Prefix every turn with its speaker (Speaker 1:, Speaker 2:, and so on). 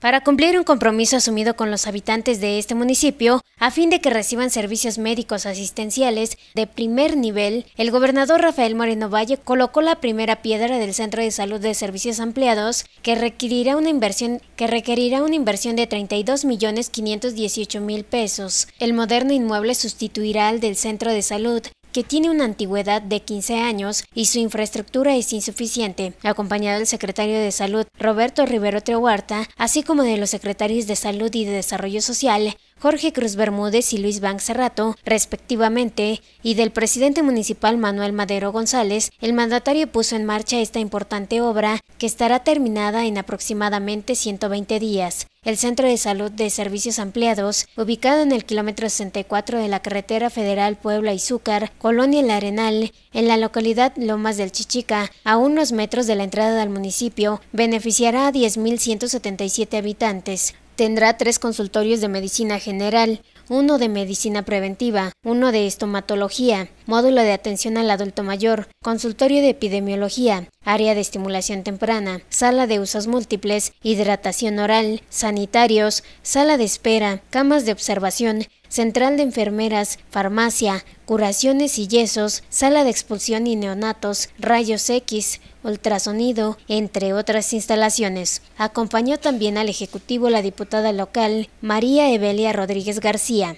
Speaker 1: Para cumplir un compromiso asumido con los habitantes de este municipio, a fin de que reciban servicios médicos asistenciales de primer nivel, el gobernador Rafael Moreno Valle colocó la primera piedra del Centro de Salud de Servicios Ampliados, que requerirá una inversión, de 32.518.000 pesos. El moderno inmueble sustituirá al del Centro de Salud, que tiene una antigüedad de 15 años y su infraestructura es insuficiente, acompañado del secretario de Salud Roberto Rivero Trehuarta, así como de los secretarios de Salud y de Desarrollo Social, Jorge Cruz Bermúdez y Luis Banks Cerrato, respectivamente, y del presidente municipal Manuel Madero González, el mandatario puso en marcha esta importante obra que estará terminada en aproximadamente 120 días. El Centro de Salud de Servicios Ampliados, ubicado en el kilómetro 64 de la carretera federal Puebla-Izúcar, Colonia El Arenal, en la localidad Lomas del Chichica, a unos metros de la entrada del municipio, beneficiará a 10.177 habitantes. Tendrá tres consultorios de medicina general, uno de medicina preventiva, uno de estomatología, módulo de atención al adulto mayor, consultorio de epidemiología, área de estimulación temprana, sala de usos múltiples, hidratación oral, sanitarios, sala de espera, camas de observación, central de enfermeras, farmacia, curaciones y yesos, sala de expulsión y neonatos, rayos X, ultrasonido, entre otras instalaciones. Acompañó también al Ejecutivo la diputada local María Evelia Rodríguez García.